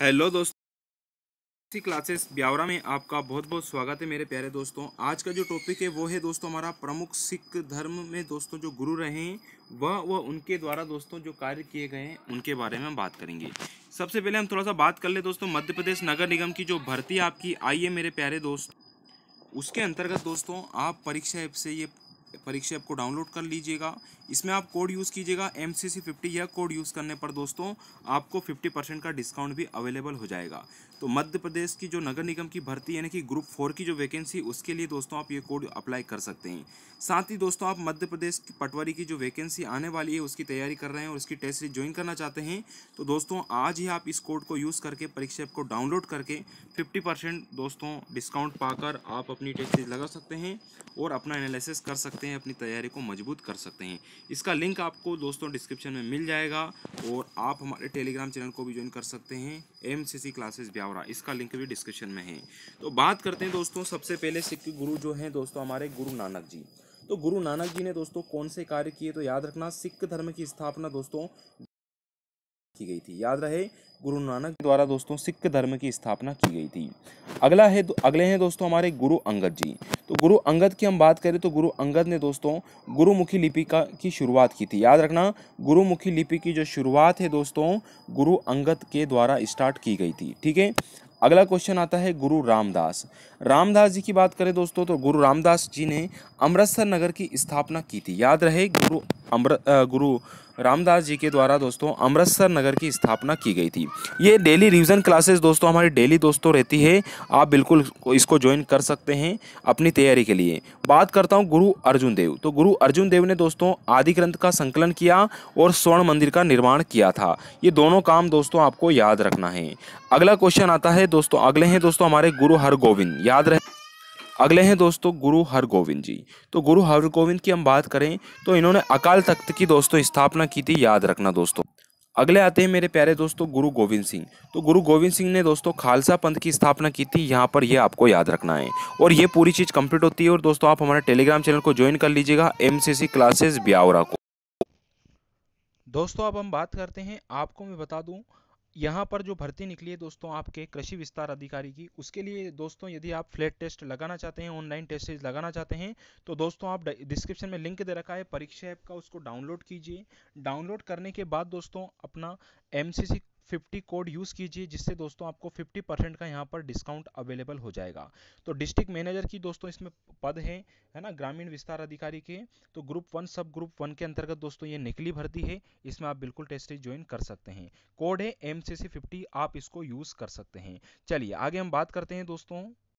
hello दोस्तों classes Biaora में आपका बहुत बहुत स्वागत है मेरे प्यारे दोस्तों आज का जो टॉपिक है वो है दोस्तों हमारा प्रमुख सिख धर्म में दोस्तों जो गुरु रहे हैं वह व उनके द्वारा दोस्तों जो कार्य किए गए हैं उनके बारे में हम बात करेंगे सबसे पहले हम थोड़ा सा बात कर ले दोस्तों मध्य प्रदेश नगर निगम की जो भर्ती आपकी आई है मेरे प्यारे दोस्त उसके अंतर्गत दोस्तों आप परीक्षा ऐप से ये परीक्षा ऐप को डाउनलोड कर लीजिएगा इसमें आप कोड यूज़ कीजिएगा एम सी सी फिफ्टी यह कोड यूज़ करने पर दोस्तों आपको फिफ्टी परसेंट का डिस्काउंट भी अवेलेबल हो जाएगा तो मध्य प्रदेश की जो नगर निगम की भर्ती यानी कि ग्रुप फोर की जो वैकेंसी उसके लिए दोस्तों आप ये कोड अप्लाई कर सकते हैं साथ ही दोस्तों आप मध्य प्रदेश की पटवारी की जो वैकेंसी आने वाली है उसकी तैयारी कर रहे हैं और उसकी टेस्ट सीरीज ज्वाइन करना चाहते हैं तो दोस्तों आज ही आप इस कोड को यूज़ करके परीक्षा ऐप को डाउनलोड करके फिफ्टी दोस्तों डिस्काउंट पाकर आप अपनी टेस्ट सीरीज लगा सकते हैं और अपना एनालिसिस कर सकते हैं सकते हैं अपनी तैयारी को मजबूत कर सकते हैं इसका लिंक आपको दोस्तों डिस्क्रिप्शन में मिल जाएगा और आप हमारे टेलीग्राम चैनल को भी ज्वाइन कर सकते हैं M C C classes Biaora इसका लिंक भी डिस्क्रिप्शन में है तो बात करते हैं दोस्तों सबसे पहले सिख गुरु जो हैं दोस्तों हमारे गुरु नानक जी तो गुरु नानक जी ने दोस्तों कौन से कार्य किए तो याद रखना सिख धर्म की स्थापना दोस्तों की गई थी याद रहे गुरु नानक द्वारा दोस्तों सिख धर्म की स्थापना की गई थी अगला है अगले हैं दोस्तों हमारे गुरु अंगद जी तो गुरु अंगद की हम बात करें तो गुरु अंगद ने दोस्तों गुरुमुखी लिपि का की शुरुआत की थी याद रखना गुरुमुखी लिपि की जो शुरुआत है दोस्तों गुरु अंगद के द्वारा स्टार्ट की गई थी ठीक है अगला क्वेश्चन आता है गुरु रामदास रामदास जी की बात करें दोस्तों तो गुरु रामदास जी ने अमृतसर नगर की स्थापना की थी याद रहे गुरु अमृत गुरु रामदास जी के द्वारा दोस्तों अमृतसर नगर की स्थापना की गई थी ये डेली रिवीजन क्लासेस दोस्तों हमारी डेली दोस्तों रहती है आप बिल्कुल इसको ज्वाइन कर सकते हैं अपनी तैयारी के लिए बात करता हूँ गुरु अर्जुन देव तो गुरु अर्जुन देव ने दोस्तों आदि ग्रंथ का संकलन किया और स्वर्ण मंदिर का निर्माण किया था ये दोनों काम दोस्तों आपको याद रखना है अगला क्वेश्चन आता है दोस्तों अगले हैं दोस्तों हमारे गुरु हर याद रहे अगले हैं दोस्तों गुरु हरगोविंद जी तो गुरु हरगोविंद की हम बात करें तो इन्होंने अकाल तख्त की दोस्तों स्थापना की थी याद रखना दोस्तों अगले आते हैं मेरे प्यारे दोस्तों गुरु गोविंद सिंह तो गुरु गोविंद सिंह ने दोस्तों खालसा पंथ की स्थापना की थी यहाँ पर यह आपको याद रखना है और ये पूरी चीज़ कंप्लीट होती है और दोस्तों आप हमारे टेलीग्राम चैनल को ज्वाइन कर लीजिएगा एम क्लासेस ब्यावरा को दोस्तों अब हम बात करते हैं आपको मैं बता दूँ यहाँ पर जो भर्ती निकली है दोस्तों आपके कृषि विस्तार अधिकारी की उसके लिए दोस्तों यदि आप फ्लैट टेस्ट लगाना चाहते हैं ऑनलाइन टेस्ट लगाना चाहते हैं तो दोस्तों आप डिस्क्रिप्शन में लिंक दे रखा है परीक्षा ऐप का उसको डाउनलोड कीजिए डाउनलोड करने के बाद दोस्तों अपना एम फिफ्टी कोड यूज़ कीजिए जिससे दोस्तों आपको फिफ्टी परसेंट का यहाँ पर डिस्काउंट अवेलेबल हो जाएगा तो डिस्ट्रिक्ट मैनेजर की दोस्तों इसमें पद है है ना ग्रामीण विस्तार अधिकारी के तो group one sub group one के अंतर्गत दोस्तों ये निकली भर्ती है इसमें आप बिल्कुल टेस्ट ज्वाइन कर सकते हैं कोड है एम सी आप इसको यूज़ कर सकते हैं चलिए आगे हम बात करते हैं दोस्तों